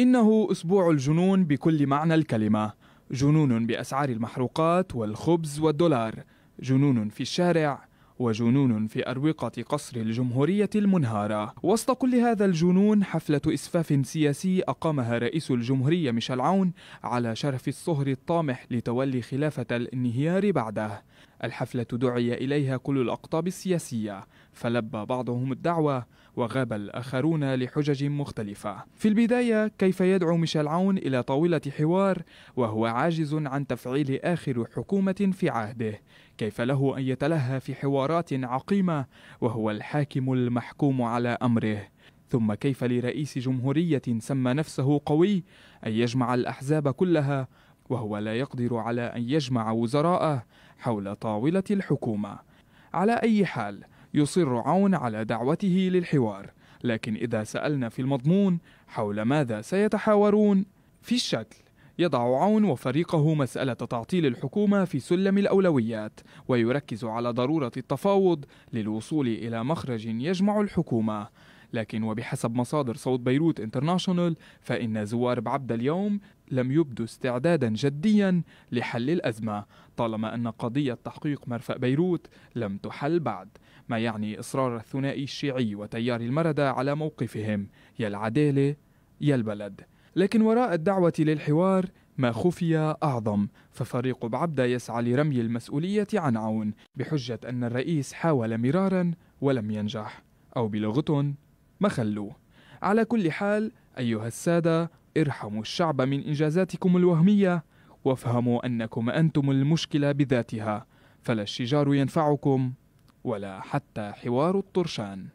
إنه أسبوع الجنون بكل معنى الكلمة جنون بأسعار المحروقات والخبز والدولار جنون في الشارع وجنون في أروقة قصر الجمهورية المنهارة وسط كل هذا الجنون حفلة إسفاف سياسي أقامها رئيس الجمهورية ميشيل عون على شرف الصهر الطامح لتولي خلافة الانهيار بعده الحفلة دعي إليها كل الأقطاب السياسية فلبى بعضهم الدعوة وغاب الآخرون لحجج مختلفة في البداية كيف يدعو ميشيل عون إلى طاولة حوار وهو عاجز عن تفعيل آخر حكومة في عهده كيف له أن يتلهى في حوارات عقيمة وهو الحاكم المحكوم على أمره ثم كيف لرئيس جمهورية سمى نفسه قوي أن يجمع الأحزاب كلها وهو لا يقدر على أن يجمع وزراءه حول طاولة الحكومة. على أي حال، يصر عون على دعوته للحوار، لكن إذا سألنا في المضمون حول ماذا سيتحاورون، في الشكل يضع عون وفريقه مسألة تعطيل الحكومة في سلم الأولويات ويركز على ضرورة التفاوض للوصول إلى مخرج يجمع الحكومة لكن وبحسب مصادر صوت بيروت انترناشونال فإن زوار بعبد اليوم لم يبدوا استعدادا جديا لحل الأزمة طالما أن قضية تحقيق مرفأ بيروت لم تحل بعد ما يعني إصرار الثنائي الشيعي وتيار المردة على موقفهم يا العدالة يا البلد لكن وراء الدعوة للحوار ما خفي أعظم ففريق بعبدة يسعى لرمي المسؤولية عن عون بحجة أن الرئيس حاول مرارا ولم ينجح أو بلغة ما خلوه على كل حال أيها السادة ارحموا الشعب من إنجازاتكم الوهمية وافهموا أنكم أنتم المشكلة بذاتها فلا الشجار ينفعكم ولا حتى حوار الطرشان